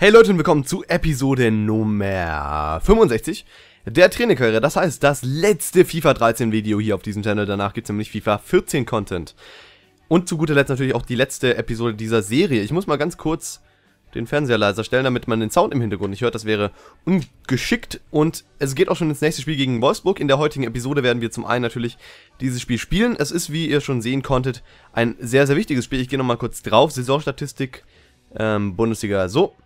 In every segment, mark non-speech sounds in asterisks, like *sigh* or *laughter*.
Hey Leute und willkommen zu Episode Nummer 65 der Trainerkarriere. Das heißt, das letzte FIFA 13 Video hier auf diesem Channel. Danach gibt es nämlich FIFA 14 Content. Und zu guter Letzt natürlich auch die letzte Episode dieser Serie. Ich muss mal ganz kurz den Fernseher leiser stellen, damit man den Sound im Hintergrund nicht hört. Das wäre ungeschickt. Und es geht auch schon ins nächste Spiel gegen Wolfsburg. In der heutigen Episode werden wir zum einen natürlich dieses Spiel spielen. Es ist, wie ihr schon sehen konntet, ein sehr, sehr wichtiges Spiel. Ich gehe nochmal kurz drauf. Saisonstatistik, ähm, Bundesliga, so.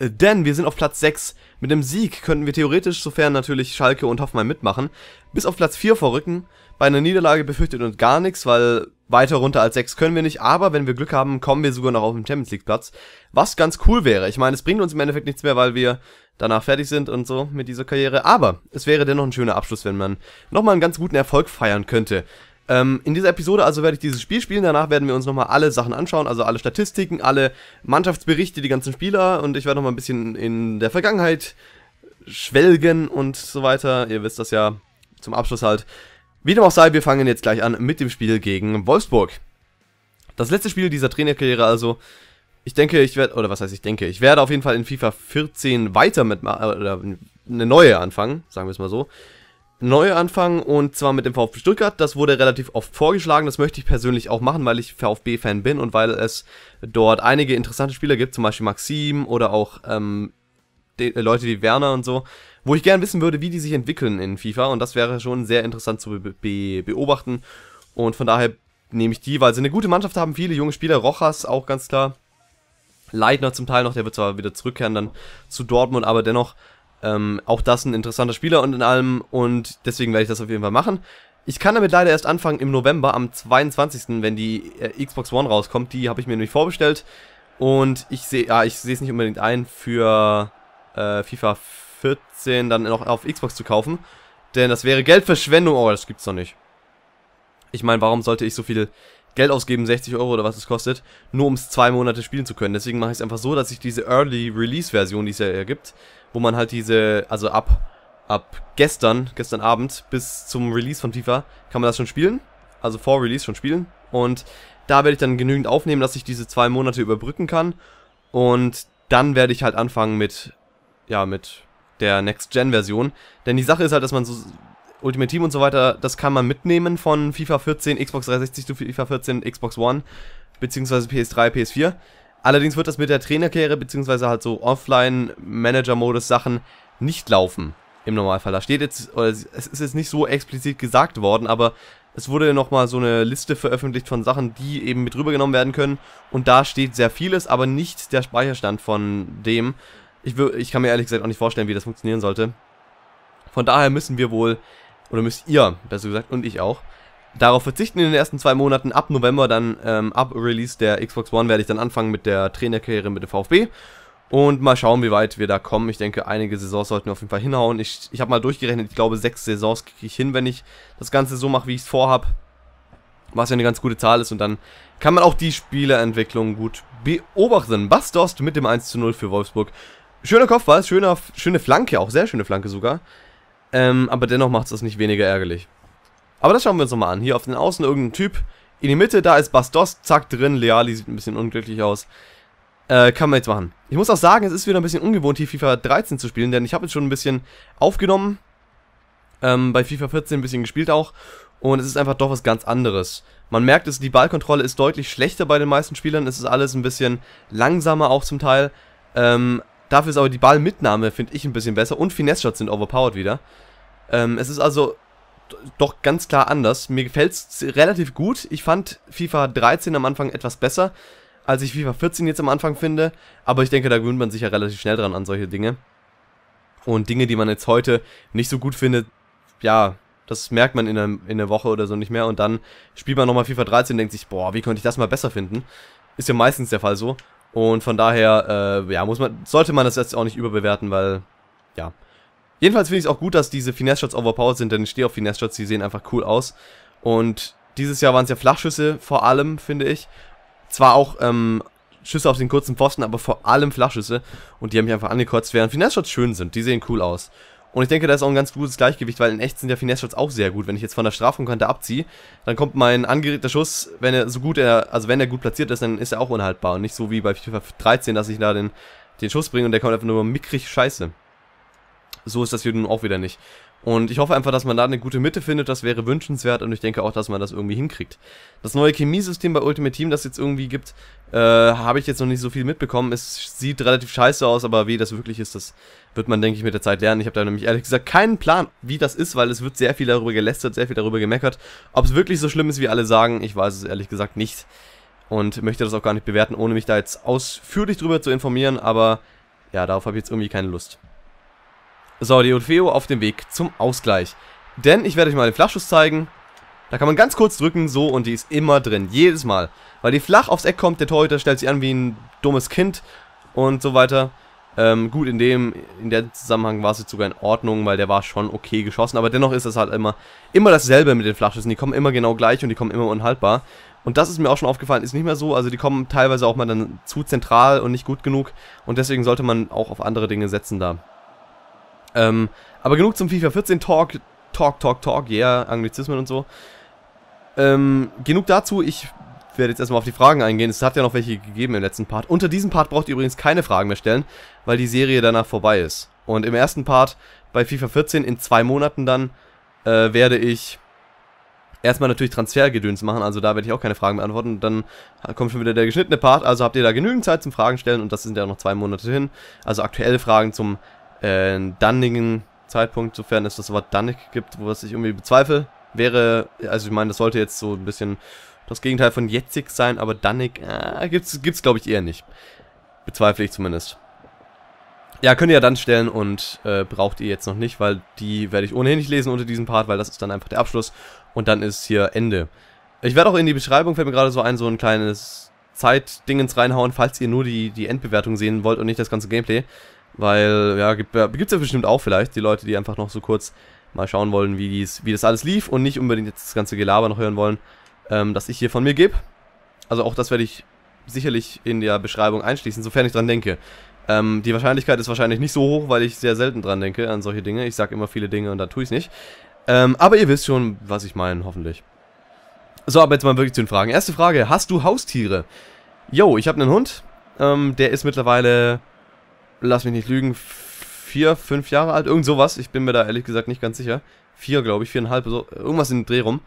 Denn wir sind auf Platz 6. Mit dem Sieg könnten wir theoretisch, sofern natürlich Schalke und Hoffmann mitmachen, bis auf Platz 4 vorrücken. Bei einer Niederlage befürchtet uns gar nichts, weil weiter runter als 6 können wir nicht. Aber wenn wir Glück haben, kommen wir sogar noch auf den Champions League Platz. Was ganz cool wäre. Ich meine, es bringt uns im Endeffekt nichts mehr, weil wir danach fertig sind und so mit dieser Karriere. Aber es wäre dennoch ein schöner Abschluss, wenn man nochmal einen ganz guten Erfolg feiern könnte. Ähm, in dieser Episode also werde ich dieses Spiel spielen, danach werden wir uns nochmal alle Sachen anschauen, also alle Statistiken, alle Mannschaftsberichte, die ganzen Spieler und ich werde nochmal ein bisschen in der Vergangenheit schwelgen und so weiter. Ihr wisst das ja zum Abschluss halt. Wie dem auch sei, wir fangen jetzt gleich an mit dem Spiel gegen Wolfsburg. Das letzte Spiel dieser Trainerkarriere also. Ich denke, ich werde, oder was heißt ich denke, ich werde auf jeden Fall in FIFA 14 weiter mitmachen, oder eine neue anfangen, sagen wir es mal so neu anfangen und zwar mit dem VfB Stuttgart. Das wurde relativ oft vorgeschlagen. Das möchte ich persönlich auch machen, weil ich VfB-Fan bin und weil es dort einige interessante Spieler gibt, zum Beispiel Maxim oder auch ähm, die äh, Leute wie Werner und so, wo ich gerne wissen würde, wie die sich entwickeln in FIFA und das wäre schon sehr interessant zu be be beobachten. Und von daher nehme ich die, weil sie eine gute Mannschaft haben, viele junge Spieler, Rochas auch ganz klar. Leitner zum Teil noch, der wird zwar wieder zurückkehren dann zu Dortmund, aber dennoch ähm, auch das ein interessanter Spieler und in allem und deswegen werde ich das auf jeden Fall machen. Ich kann damit leider erst anfangen im November am 22., wenn die äh, Xbox One rauskommt. Die habe ich mir nämlich vorbestellt und ich sehe ja, ich sehe es nicht unbedingt ein für äh, FIFA 14 dann noch auf Xbox zu kaufen, denn das wäre Geldverschwendung. Oh, das gibt's doch nicht. Ich meine, warum sollte ich so viel Geld ausgeben, 60 Euro oder was es kostet, nur um es zwei Monate spielen zu können. Deswegen mache ich es einfach so, dass ich diese Early Release Version, die es ja gibt, wo man halt diese, also ab, ab gestern, gestern Abend bis zum Release von FIFA, kann man das schon spielen. Also vor Release schon spielen. Und da werde ich dann genügend aufnehmen, dass ich diese zwei Monate überbrücken kann. Und dann werde ich halt anfangen mit, ja, mit der Next-Gen-Version. Denn die Sache ist halt, dass man so Ultimate Team und so weiter, das kann man mitnehmen von FIFA 14, Xbox 360 zu FIFA 14, Xbox One, beziehungsweise PS3, PS4. Allerdings wird das mit der Trainerkarriere, beziehungsweise halt so Offline-Manager-Modus-Sachen nicht laufen im Normalfall. Da steht jetzt, oder es ist jetzt nicht so explizit gesagt worden, aber es wurde nochmal so eine Liste veröffentlicht von Sachen, die eben mit rübergenommen werden können. Und da steht sehr vieles, aber nicht der Speicherstand von dem. Ich, ich kann mir ehrlich gesagt auch nicht vorstellen, wie das funktionieren sollte. Von daher müssen wir wohl oder müsst ihr, besser gesagt, und ich auch, darauf verzichten in den ersten zwei Monaten. Ab November dann, ähm, ab Release der Xbox One werde ich dann anfangen mit der Trainerkarriere mit dem VfB. Und mal schauen, wie weit wir da kommen. Ich denke, einige Saisons sollten wir auf jeden Fall hinhauen. Ich, ich habe mal durchgerechnet, ich glaube, sechs Saisons kriege ich hin, wenn ich das Ganze so mache, wie ich es vorhab. Was ja eine ganz gute Zahl ist. Und dann kann man auch die Spielerentwicklung gut beobachten. Bastost mit dem 1 zu 0 für Wolfsburg. Schöner Kopfball, schöner, schöne Flanke, auch sehr schöne Flanke sogar. Ähm, aber dennoch macht es das nicht weniger ärgerlich. Aber das schauen wir uns nochmal an. Hier auf den Außen irgendein Typ. In die Mitte, da ist Bastos, zack, drin. Leali sieht ein bisschen unglücklich aus. Äh, kann man jetzt machen. Ich muss auch sagen, es ist wieder ein bisschen ungewohnt, hier FIFA 13 zu spielen, denn ich habe jetzt schon ein bisschen aufgenommen. Ähm, bei FIFA 14 ein bisschen gespielt auch. Und es ist einfach doch was ganz anderes. Man merkt es, die Ballkontrolle ist deutlich schlechter bei den meisten Spielern. Es ist alles ein bisschen langsamer auch zum Teil. Ähm, Dafür ist aber die Ballmitnahme, finde ich, ein bisschen besser. Und Finesse-Shots sind overpowered wieder. Ähm, es ist also doch ganz klar anders. Mir gefällt es relativ gut. Ich fand FIFA 13 am Anfang etwas besser, als ich FIFA 14 jetzt am Anfang finde. Aber ich denke, da gewöhnt man sich ja relativ schnell dran an solche Dinge. Und Dinge, die man jetzt heute nicht so gut findet, ja, das merkt man in einer, in einer Woche oder so nicht mehr. Und dann spielt man nochmal FIFA 13 und denkt sich, boah, wie könnte ich das mal besser finden? Ist ja meistens der Fall so. Und von daher, äh, ja, muss man, sollte man das jetzt auch nicht überbewerten, weil, ja. Jedenfalls finde ich es auch gut, dass diese Finesse-Shots overpowered sind, denn ich stehe auf Finesse-Shots, die sehen einfach cool aus. Und dieses Jahr waren es ja Flachschüsse vor allem, finde ich. Zwar auch ähm, Schüsse auf den kurzen Pfosten, aber vor allem Flachschüsse. Und die haben mich einfach angekotzt, während Finesse-Shots schön sind. Die sehen cool aus. Und ich denke, da ist auch ein ganz gutes Gleichgewicht, weil in echt sind ja Finesse-Shots auch sehr gut. Wenn ich jetzt von der Strafraumkante abziehe, dann kommt mein angeregter Schuss, wenn er so gut er, also wenn er gut platziert ist, dann ist er auch unhaltbar. Und nicht so wie bei FIFA 13, dass ich da den, den Schuss bringe und der kommt einfach nur mickrig scheiße. So ist das hier nun auch wieder nicht. Und ich hoffe einfach, dass man da eine gute Mitte findet, das wäre wünschenswert und ich denke auch, dass man das irgendwie hinkriegt. Das neue Chemiesystem bei Ultimate Team, das jetzt irgendwie gibt, äh, habe ich jetzt noch nicht so viel mitbekommen. Es sieht relativ scheiße aus, aber wie das wirklich ist, das wird man, denke ich, mit der Zeit lernen. Ich habe da nämlich ehrlich gesagt keinen Plan, wie das ist, weil es wird sehr viel darüber gelästert, sehr viel darüber gemeckert. Ob es wirklich so schlimm ist, wie alle sagen, ich weiß es ehrlich gesagt nicht. Und möchte das auch gar nicht bewerten, ohne mich da jetzt ausführlich drüber zu informieren, aber ja, darauf habe ich jetzt irgendwie keine Lust. So, die Orfeo auf dem Weg zum Ausgleich. Denn ich werde euch mal den Flachschuss zeigen. Da kann man ganz kurz drücken, so, und die ist immer drin, jedes Mal. Weil die flach aufs Eck kommt, der Torhüter stellt sich an wie ein dummes Kind und so weiter. Ähm, gut, in dem, in der Zusammenhang war es jetzt sogar in Ordnung, weil der war schon okay geschossen, aber dennoch ist das halt immer, immer dasselbe mit den Flachschüssen. Die kommen immer genau gleich und die kommen immer unhaltbar. Und das ist mir auch schon aufgefallen, ist nicht mehr so. Also die kommen teilweise auch mal dann zu zentral und nicht gut genug. Und deswegen sollte man auch auf andere Dinge setzen da. Ähm, aber genug zum FIFA 14 Talk. Talk, Talk, Talk, yeah, Anglizismen und so. Ähm, genug dazu, ich ich werde jetzt erstmal auf die Fragen eingehen. Es hat ja noch welche gegeben im letzten Part. Unter diesem Part braucht ihr übrigens keine Fragen mehr stellen, weil die Serie danach vorbei ist. Und im ersten Part bei FIFA 14 in zwei Monaten dann äh, werde ich erstmal natürlich Transfergedöns machen, also da werde ich auch keine Fragen beantworten. Dann kommt schon wieder der geschnittene Part, also habt ihr da genügend Zeit zum Fragen stellen und das sind ja noch zwei Monate hin. Also aktuelle Fragen zum äh, Dunningen Zeitpunkt, sofern es das Wort Dunnig gibt, was ich irgendwie bezweifle, wäre, also ich meine, das sollte jetzt so ein bisschen das Gegenteil von jetzig sein, aber dannig äh, gibt's, gibt's glaube ich eher nicht. Bezweifle ich zumindest. Ja, könnt ihr ja dann stellen und äh, braucht ihr jetzt noch nicht, weil die werde ich ohnehin nicht lesen unter diesem Part, weil das ist dann einfach der Abschluss und dann ist hier Ende. Ich werde auch in die Beschreibung, fällt mir gerade so ein, so ein kleines Zeitdingens reinhauen, falls ihr nur die, die Endbewertung sehen wollt und nicht das ganze Gameplay. Weil, ja, gibt es äh, ja bestimmt auch vielleicht, die Leute, die einfach noch so kurz mal schauen wollen, wie, dies, wie das alles lief und nicht unbedingt jetzt das ganze Gelaber noch hören wollen ähm, das ich hier von mir gebe. Also auch das werde ich sicherlich in der Beschreibung einschließen, sofern ich dran denke. Ähm, die Wahrscheinlichkeit ist wahrscheinlich nicht so hoch, weil ich sehr selten dran denke an solche Dinge. Ich sage immer viele Dinge und da tue ich es nicht. Ähm, aber ihr wisst schon, was ich meine, hoffentlich. So, aber jetzt mal wirklich zu den Fragen. Erste Frage, hast du Haustiere? Yo, ich habe einen Hund. Ähm, der ist mittlerweile, lass mich nicht lügen, vier, fünf Jahre alt, irgend sowas. Ich bin mir da ehrlich gesagt nicht ganz sicher. Vier, glaube ich, viereinhalb, so, irgendwas in den Dreh rum.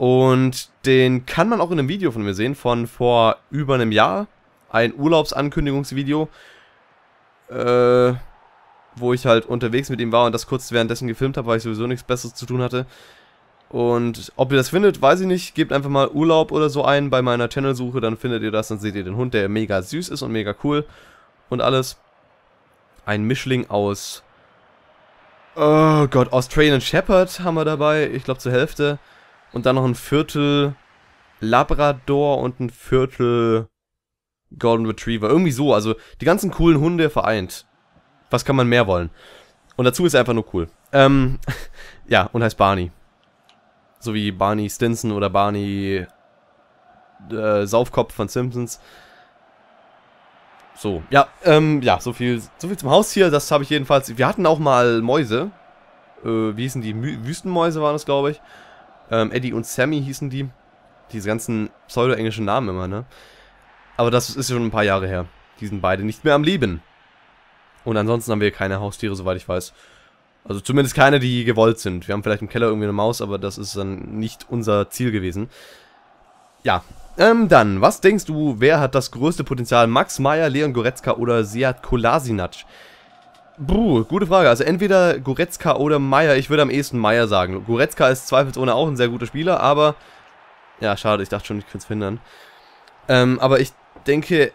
Und den kann man auch in einem Video von mir sehen, von vor über einem Jahr. Ein Urlaubsankündigungsvideo, äh, wo ich halt unterwegs mit ihm war und das kurz währenddessen gefilmt habe, weil ich sowieso nichts Besseres zu tun hatte. Und ob ihr das findet, weiß ich nicht. Gebt einfach mal Urlaub oder so ein bei meiner Channelsuche, dann findet ihr das, dann seht ihr den Hund, der mega süß ist und mega cool und alles. Ein Mischling aus... Oh Gott, Australian Shepherd haben wir dabei, ich glaube zur Hälfte. Und dann noch ein Viertel Labrador und ein Viertel Golden Retriever. Irgendwie so. Also die ganzen coolen Hunde vereint. Was kann man mehr wollen? Und dazu ist er einfach nur cool. Ähm, *laughs* ja, und heißt Barney. So wie Barney Stinson oder Barney äh, Saufkopf von Simpsons. So, ja, ähm, ja, so viel, so viel zum Haustier, das habe ich jedenfalls. Wir hatten auch mal Mäuse. Äh, wie hießen die? Mü Wüstenmäuse waren das, glaube ich. Ähm, Eddie und Sammy hießen die. Diese ganzen pseudo-englischen Namen immer, ne? Aber das ist schon ein paar Jahre her. Die sind beide nicht mehr am Leben. Und ansonsten haben wir keine Haustiere, soweit ich weiß. Also zumindest keine, die gewollt sind. Wir haben vielleicht im Keller irgendwie eine Maus, aber das ist dann nicht unser Ziel gewesen. Ja, ähm, dann, was denkst du, wer hat das größte Potenzial? Max Meyer, Leon Goretzka oder Seat Kolasinac? Buh, gute Frage. Also entweder Goretzka oder Meier. Ich würde am ehesten Meier sagen. Goretzka ist zweifelsohne auch ein sehr guter Spieler, aber... Ja, schade. Ich dachte schon, ich könnte es verhindern. Ähm, aber ich denke,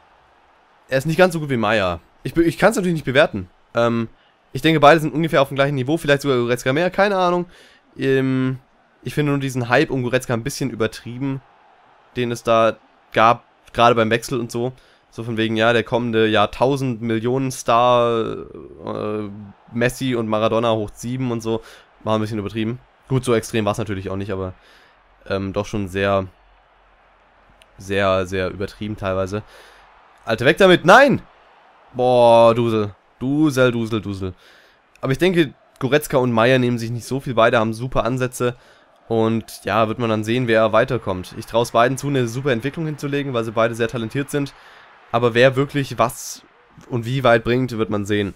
er ist nicht ganz so gut wie Meier. Ich, ich kann es natürlich nicht bewerten. Ähm, ich denke, beide sind ungefähr auf dem gleichen Niveau. Vielleicht sogar Goretzka mehr, keine Ahnung. Ähm, ich finde nur diesen Hype um Goretzka ein bisschen übertrieben, den es da gab, gerade beim Wechsel und so. So von wegen, ja, der kommende Jahrtausend Millionen Star äh, Messi und Maradona hoch sieben und so. War ein bisschen übertrieben. Gut, so extrem war es natürlich auch nicht, aber ähm, doch schon sehr, sehr, sehr übertrieben teilweise. Alter, weg damit! Nein! Boah, Dusel. Dusel, Dusel, Dusel. Aber ich denke, Goretzka und Meier nehmen sich nicht so viel. Beide haben super Ansätze. Und ja, wird man dann sehen, wer weiterkommt. Ich traue es beiden zu, eine super Entwicklung hinzulegen, weil sie beide sehr talentiert sind. Aber wer wirklich was und wie weit bringt, wird man sehen.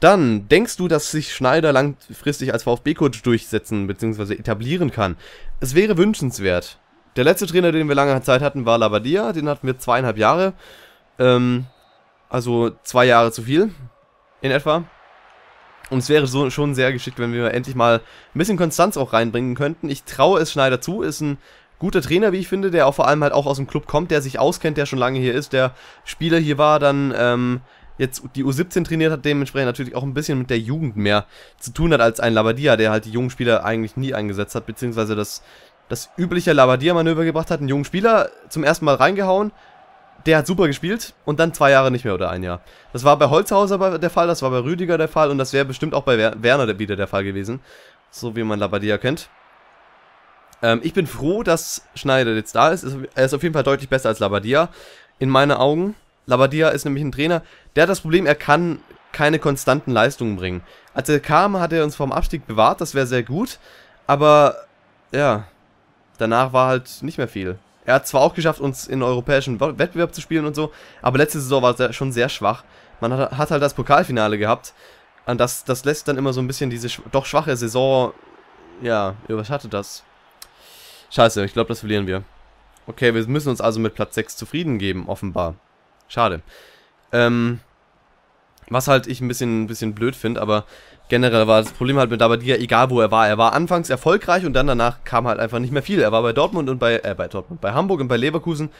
Dann, denkst du, dass sich Schneider langfristig als VfB-Coach durchsetzen bzw. etablieren kann? Es wäre wünschenswert. Der letzte Trainer, den wir lange Zeit hatten, war Labadia. Den hatten wir zweieinhalb Jahre. Ähm, also zwei Jahre zu viel. In etwa. Und es wäre so, schon sehr geschickt, wenn wir endlich mal ein bisschen Konstanz auch reinbringen könnten. Ich traue es Schneider zu, ist ein guter Trainer, wie ich finde, der auch vor allem halt auch aus dem Club kommt, der sich auskennt, der schon lange hier ist, der Spieler hier war, dann ähm, jetzt die U17 trainiert hat, dementsprechend natürlich auch ein bisschen mit der Jugend mehr zu tun hat als ein Labadia, der halt die jungen Spieler eigentlich nie eingesetzt hat, beziehungsweise das, das übliche Labadia-Manöver gebracht hat, einen jungen Spieler zum ersten Mal reingehauen, der hat super gespielt und dann zwei Jahre nicht mehr oder ein Jahr. Das war bei Holzhauser der Fall, das war bei Rüdiger der Fall und das wäre bestimmt auch bei Werner wieder der Fall gewesen, so wie man Labadia kennt. Ähm, ich bin froh, dass Schneider jetzt da ist. Er ist auf jeden Fall deutlich besser als Labadia, in meinen Augen. Labadia ist nämlich ein Trainer, der hat das Problem, er kann keine konstanten Leistungen bringen. Als er kam, hat er uns vom Abstieg bewahrt, das wäre sehr gut, aber ja, danach war halt nicht mehr viel. Er hat zwar auch geschafft, uns in europäischen Wettbewerb zu spielen und so, aber letzte Saison war er schon sehr schwach. Man hat, hat halt das Pokalfinale gehabt und das, das lässt dann immer so ein bisschen diese doch schwache Saison, ja, überschattet das. Scheiße, ich glaube, das verlieren wir. Okay, wir müssen uns also mit Platz 6 zufrieden geben, offenbar. Schade. Ähm, was halt ich ein bisschen, ein bisschen blöd finde, aber generell war das Problem halt mit Labadia, egal wo er war. Er war anfangs erfolgreich und dann danach kam halt einfach nicht mehr viel. Er war bei Dortmund und bei, äh, bei Dortmund, bei Hamburg und bei Leverkusen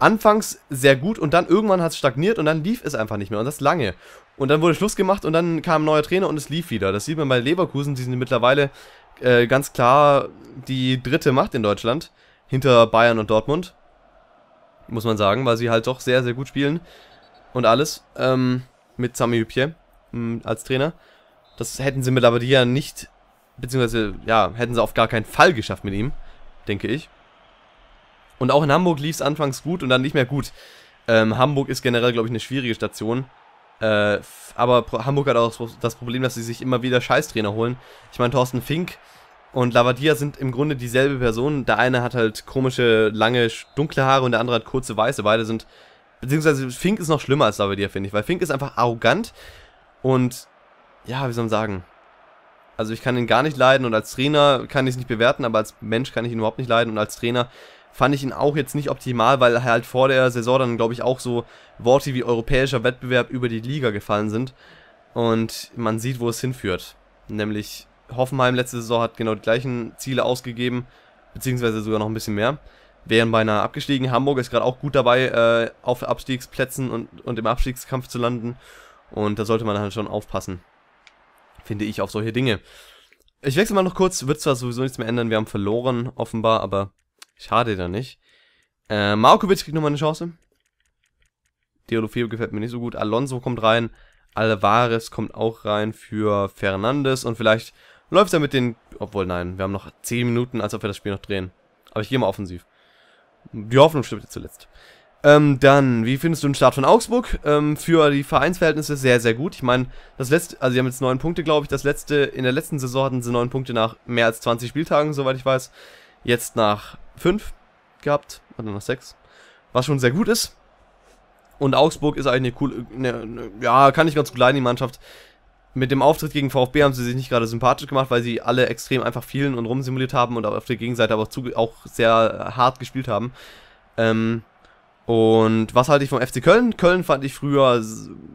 anfangs sehr gut und dann irgendwann hat es stagniert und dann lief es einfach nicht mehr und das lange. Und dann wurde Schluss gemacht und dann kam ein neuer Trainer und es lief wieder. Das sieht man bei Leverkusen, die sind mittlerweile äh, ganz klar die dritte Macht in Deutschland, hinter Bayern und Dortmund, muss man sagen, weil sie halt doch sehr, sehr gut spielen und alles ähm, mit Sami Hübje hm, als Trainer. Das hätten sie mit Labadia nicht, beziehungsweise ja, hätten sie auf gar keinen Fall geschafft mit ihm, denke ich. Und auch in Hamburg lief es anfangs gut und dann nicht mehr gut. Ähm, Hamburg ist generell, glaube ich, eine schwierige Station. Äh, aber Hamburg hat auch das Problem, dass sie sich immer wieder Scheißtrainer holen. Ich meine, Thorsten Fink und Lavadia sind im Grunde dieselbe Person. Der eine hat halt komische, lange, dunkle Haare und der andere hat kurze, weiße. Beide sind. Beziehungsweise Fink ist noch schlimmer als Lavadia, finde ich, weil Fink ist einfach arrogant und. Ja, wie soll man sagen? Also ich kann ihn gar nicht leiden und als Trainer kann ich es nicht bewerten, aber als Mensch kann ich ihn überhaupt nicht leiden und als Trainer fand ich ihn auch jetzt nicht optimal, weil halt vor der Saison dann, glaube ich, auch so Worte wie europäischer Wettbewerb über die Liga gefallen sind. Und man sieht, wo es hinführt. Nämlich Hoffenheim letzte Saison hat genau die gleichen Ziele ausgegeben, beziehungsweise sogar noch ein bisschen mehr. Wären beinahe abgestiegen. Hamburg ist gerade auch gut dabei, äh, auf Abstiegsplätzen und, und im Abstiegskampf zu landen. Und da sollte man halt schon aufpassen. Finde ich auf solche Dinge. Ich wechsle mal noch kurz, wird zwar sowieso nichts mehr ändern, wir haben verloren, offenbar, aber Schade da nicht. Äh, Markovic kriegt nochmal eine Chance. Deodofeo gefällt mir nicht so gut. Alonso kommt rein. Alvarez kommt auch rein für Fernandes. Und vielleicht läuft es ja mit den... Obwohl, nein. Wir haben noch 10 Minuten, als ob wir das Spiel noch drehen. Aber ich gehe mal offensiv. Die Hoffnung stimmt zuletzt. Ähm, dann, wie findest du den Start von Augsburg? Ähm, für die Vereinsverhältnisse sehr, sehr gut. Ich meine, das letzte, also sie haben jetzt 9 Punkte, glaube ich. Das letzte, in der letzten Saison hatten sie 9 Punkte nach mehr als 20 Spieltagen, soweit ich weiß. Jetzt nach 5 gehabt, oder noch 6, was schon sehr gut ist. Und Augsburg ist eigentlich eine coole, eine, eine, ja, kann ich ganz gut leiden, die Mannschaft. Mit dem Auftritt gegen VfB haben sie sich nicht gerade sympathisch gemacht, weil sie alle extrem einfach vielen und rumsimuliert haben und auf der Gegenseite aber zu, auch sehr hart gespielt haben. Ähm, und was halte ich vom FC Köln? Köln fand ich früher,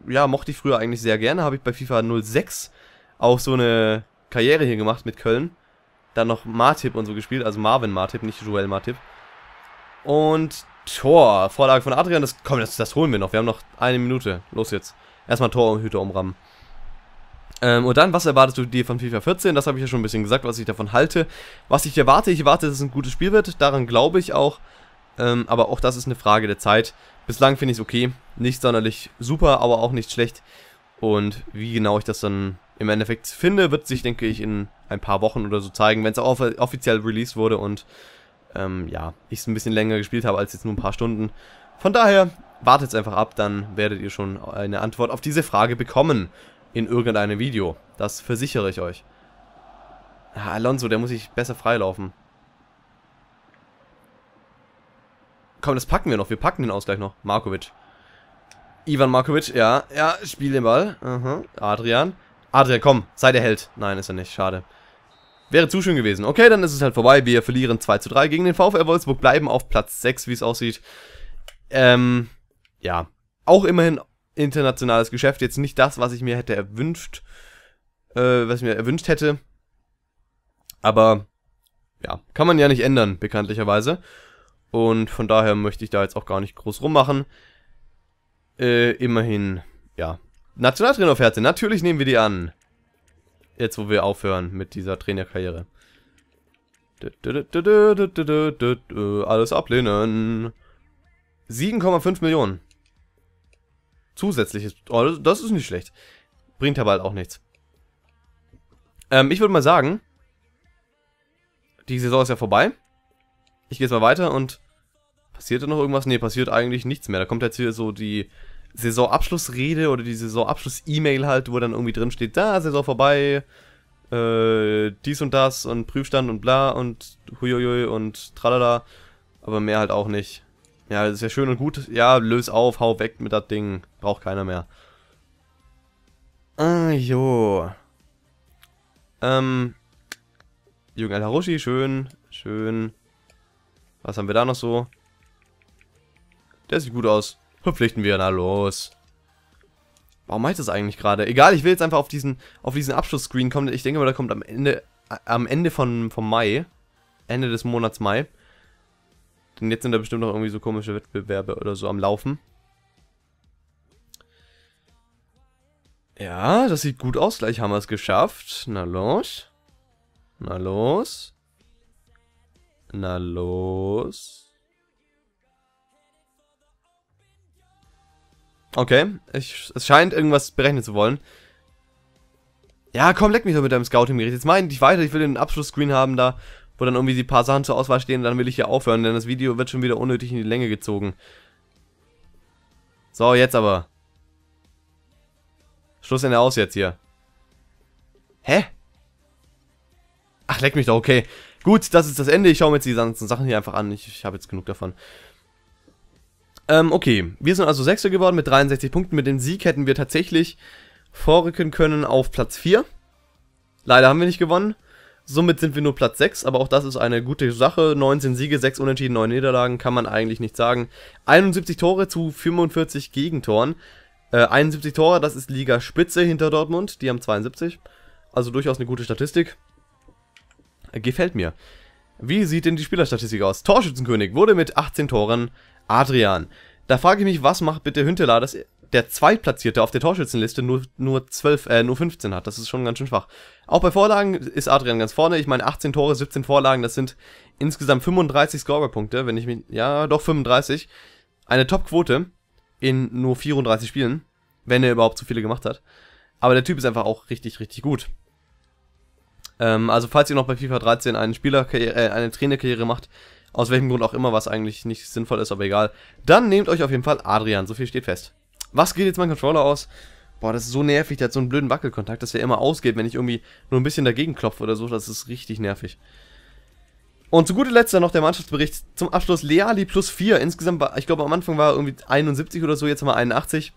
ja, mochte ich früher eigentlich sehr gerne. Habe ich bei FIFA 06 auch so eine Karriere hier gemacht mit Köln dann noch Martip und so gespielt, also Marvin Martip, nicht Joel Martip. Und Tor, Vorlage von Adrian, das, komm, das, das holen wir noch, wir haben noch eine Minute, los jetzt. Erstmal Tor und Hüter umrammen. Ähm, und dann, was erwartest du dir von FIFA 14? Das habe ich ja schon ein bisschen gesagt, was ich davon halte. Was ich erwarte, ich erwarte, dass es ein gutes Spiel wird, daran glaube ich auch. Ähm, aber auch das ist eine Frage der Zeit. Bislang finde ich es okay, nicht sonderlich super, aber auch nicht schlecht. Und wie genau ich das dann im Endeffekt finde, wird sich, denke ich, in ein paar Wochen oder so zeigen, wenn es auch offiziell released wurde und ähm, ja, ich es ein bisschen länger gespielt habe als jetzt nur ein paar Stunden. Von daher, wartet einfach ab, dann werdet ihr schon eine Antwort auf diese Frage bekommen in irgendeinem Video. Das versichere ich euch. Ah, Alonso, der muss sich besser freilaufen. Komm, das packen wir noch. Wir packen den Ausgleich noch. Markovic. Ivan Markovic, ja. Ja, spiel den Ball. Aha. Mhm. Adrian. Adrian, komm, sei der Held. Nein, ist er nicht. Schade. Wäre zu schön gewesen. Okay, dann ist es halt vorbei. Wir verlieren 2 zu 3 gegen den VfR Wolfsburg, bleiben auf Platz 6, wie es aussieht. Ähm, ja, auch immerhin internationales Geschäft. Jetzt nicht das, was ich mir hätte erwünscht, äh, was ich mir erwünscht hätte. Aber, ja, kann man ja nicht ändern, bekanntlicherweise. Und von daher möchte ich da jetzt auch gar nicht groß rummachen. Äh, immerhin, ja. Nationaltrainer auf Herzen, natürlich nehmen wir die an jetzt wo wir aufhören mit dieser Trainerkarriere. Alles ablehnen. 7,5 Millionen. Zusätzliches. Oh, das ist nicht schlecht. Bringt aber halt auch nichts. Ähm, ich würde mal sagen, die Saison ist ja vorbei. Ich gehe jetzt mal weiter und passiert da noch irgendwas? Ne, passiert eigentlich nichts mehr. Da kommt jetzt hier so die Saisonabschlussrede oder die Saisonabschluss-E-Mail halt, wo dann irgendwie drin steht, da, Saison vorbei, äh, dies und das und Prüfstand und bla und huiuiui und tralala. Aber mehr halt auch nicht. Ja, das ist ja schön und gut. Ja, löse auf, hau weg mit das Ding. Braucht keiner mehr. Ah, jo. Ähm. Jürgen Al-Harushi, schön. Schön. Was haben wir da noch so? Der sieht gut aus. Verpflichten wir, na los. Warum mache ich das eigentlich gerade? Egal, ich will jetzt einfach auf diesen, auf diesen Abschlussscreen kommen. Ich denke mal, der kommt am Ende, äh, am Ende von, vom Mai. Ende des Monats Mai. Denn jetzt sind da bestimmt noch irgendwie so komische Wettbewerbe oder so am Laufen. Ja, das sieht gut aus. Gleich haben wir es geschafft. Na los. Na los. Na los. Okay, ich, es scheint irgendwas berechnen zu wollen. Ja, komm, leck mich doch mit deinem Scouting-Gerät. Jetzt mach dich weiter, ich will den Abschluss-Screen haben da, wo dann irgendwie die paar Sachen zur Auswahl stehen, dann will ich hier aufhören, denn das Video wird schon wieder unnötig in die Länge gezogen. So, jetzt aber. Schlussende Aus jetzt hier. Hä? Ach, leck mich doch, okay. Gut, das ist das Ende. Ich schaue mir jetzt die ganzen Sachen hier einfach an. Ich, ich habe jetzt genug davon. Ähm, okay, wir sind also Sechster geworden mit 63 Punkten. Mit dem Sieg hätten wir tatsächlich vorrücken können auf Platz 4. Leider haben wir nicht gewonnen. Somit sind wir nur Platz 6, aber auch das ist eine gute Sache. 19 Siege, 6 Unentschieden, 9 Niederlagen, kann man eigentlich nicht sagen. 71 Tore zu 45 Gegentoren. Äh, 71 Tore, das ist Liga Spitze hinter Dortmund, die haben 72. Also durchaus eine gute Statistik. Äh, gefällt mir. Wie sieht denn die Spielerstatistik aus? Torschützenkönig wurde mit 18 Toren Adrian. Da frage ich mich, was macht bitte Hünteler, dass der Zweitplatzierte auf der Torschützenliste nur, nur, 12, äh, nur 15 hat. Das ist schon ganz schön schwach. Auch bei Vorlagen ist Adrian ganz vorne. Ich meine, 18 Tore, 17 Vorlagen, das sind insgesamt 35 Scorerpunkte, wenn ich mich, ja, doch 35. Eine Top-Quote in nur 34 Spielen, wenn er überhaupt zu viele gemacht hat. Aber der Typ ist einfach auch richtig, richtig gut. Ähm, also falls ihr noch bei FIFA 13 einen äh, eine Trainerkarriere macht, aus welchem Grund auch immer, was eigentlich nicht sinnvoll ist, aber egal. Dann nehmt euch auf jeden Fall Adrian, so viel steht fest. Was geht jetzt mein Controller aus? Boah, das ist so nervig, der hat so einen blöden Wackelkontakt, dass der immer ausgeht, wenn ich irgendwie nur ein bisschen dagegen klopfe oder so. Das ist richtig nervig. Und zu guter Letzt dann noch der Mannschaftsbericht zum Abschluss. Leali plus 4. Insgesamt, war, ich glaube am Anfang war irgendwie 71 oder so, jetzt haben wir 81.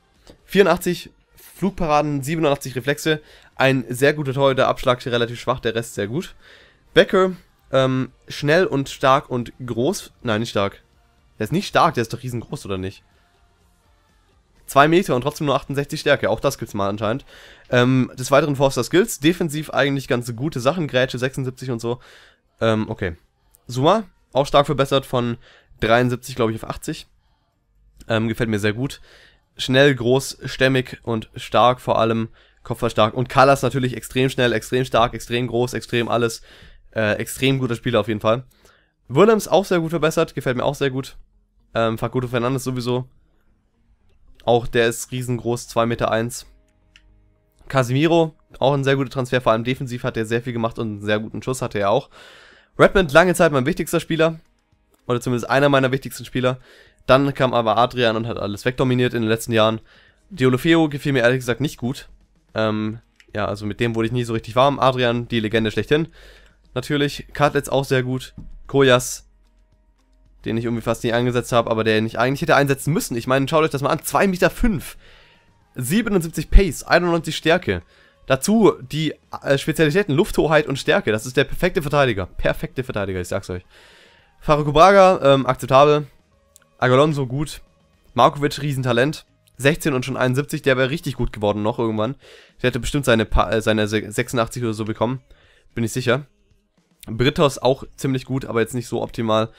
84 Flugparaden, 87 Reflexe. Ein sehr guter Torhüter, Abschlag relativ schwach, der Rest sehr gut. Becker ähm, schnell und stark und groß. Nein, nicht stark. Der ist nicht stark, der ist doch riesengroß, oder nicht? 2 Meter und trotzdem nur 68 Stärke. Auch das gibt's mal anscheinend. Ähm, des Weiteren Forster Skills. Defensiv eigentlich ganz gute Sachen. Grätsche 76 und so. Ähm, okay. Suma, auch stark verbessert von 73, glaube ich, auf 80. Ähm, gefällt mir sehr gut. Schnell, groß, stämmig und stark vor allem. Kopfballstark. Und Kalas natürlich extrem schnell, extrem stark, extrem groß, extrem alles. Äh, extrem guter Spieler auf jeden Fall. Willems auch sehr gut verbessert, gefällt mir auch sehr gut. Ähm, Facundo Fernandes sowieso. Auch der ist riesengroß, 2,1 Meter. Eins. Casimiro, auch ein sehr guter Transfer, vor allem defensiv hat er sehr viel gemacht und einen sehr guten Schuss hatte er auch. Redmond lange Zeit mein wichtigster Spieler, oder zumindest einer meiner wichtigsten Spieler. Dann kam aber Adrian und hat alles wegdominiert in den letzten Jahren. Diolofeo gefiel mir ehrlich gesagt nicht gut. Ähm, ja, also mit dem wurde ich nie so richtig warm. Adrian, die Legende schlechthin natürlich. Cutlets auch sehr gut. Koyas, den ich irgendwie fast nie eingesetzt habe, aber der nicht eigentlich hätte einsetzen müssen. Ich meine, schaut euch das mal an. 2,5 Meter. 5, 77 Pace, 91 Stärke. Dazu die äh, Spezialitäten Lufthoheit und Stärke. Das ist der perfekte Verteidiger. Perfekte Verteidiger, ich sag's euch. Faruko Braga, ähm, akzeptabel. Agalonso, gut. Markovic, Riesentalent. 16 und schon 71, der wäre richtig gut geworden noch irgendwann. Der hätte bestimmt seine, äh, seine 86 oder so bekommen. Bin ich sicher. Britos auch ziemlich gut, aber jetzt nicht so optimal.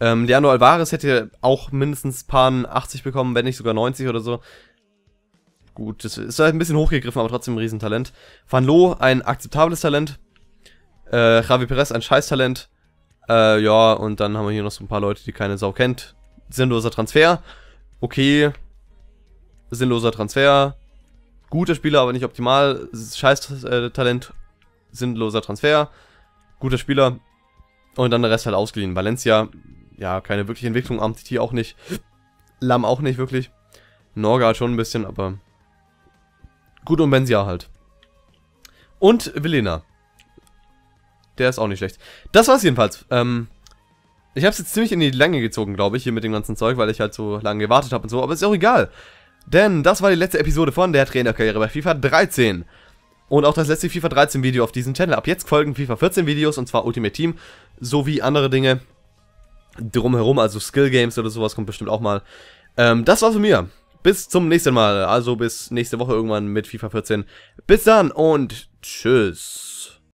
Ähm, Leandro Alvarez hätte auch mindestens paar 80 bekommen, wenn nicht sogar 90 oder so. Gut, das ist halt ein bisschen hochgegriffen, aber trotzdem ein Riesentalent. Van Loh, ein akzeptables Talent. Äh, Javi Perez, ein Scheißtalent. Äh, ja, und dann haben wir hier noch so ein paar Leute, die keine Sau kennt. Sinnloser Transfer. Okay. Sinnloser Transfer. Guter Spieler, aber nicht optimal. Scheiß-Talent. Äh, Sinnloser Transfer guter Spieler. Und dann der Rest halt ausgeliehen. Valencia, ja, keine wirkliche Entwicklung, Amtiti auch nicht. Lam auch nicht wirklich. Norgard schon ein bisschen, aber gut und Benzia halt. Und Velena. Der ist auch nicht schlecht. Das war's jedenfalls. Ähm, ich habe es jetzt ziemlich in die Länge gezogen, glaube ich, hier mit dem ganzen Zeug, weil ich halt so lange gewartet habe und so. Aber ist auch egal. Denn das war die letzte Episode von der Trainerkarriere bei FIFA 13 und auch das letzte FIFA 13 Video auf diesem Channel. Ab jetzt folgen FIFA 14 Videos und zwar Ultimate Team sowie andere Dinge drumherum, also Skill Games oder sowas kommt bestimmt auch mal. Ähm, das war's von mir. Bis zum nächsten Mal, also bis nächste Woche irgendwann mit FIFA 14. Bis dann und tschüss.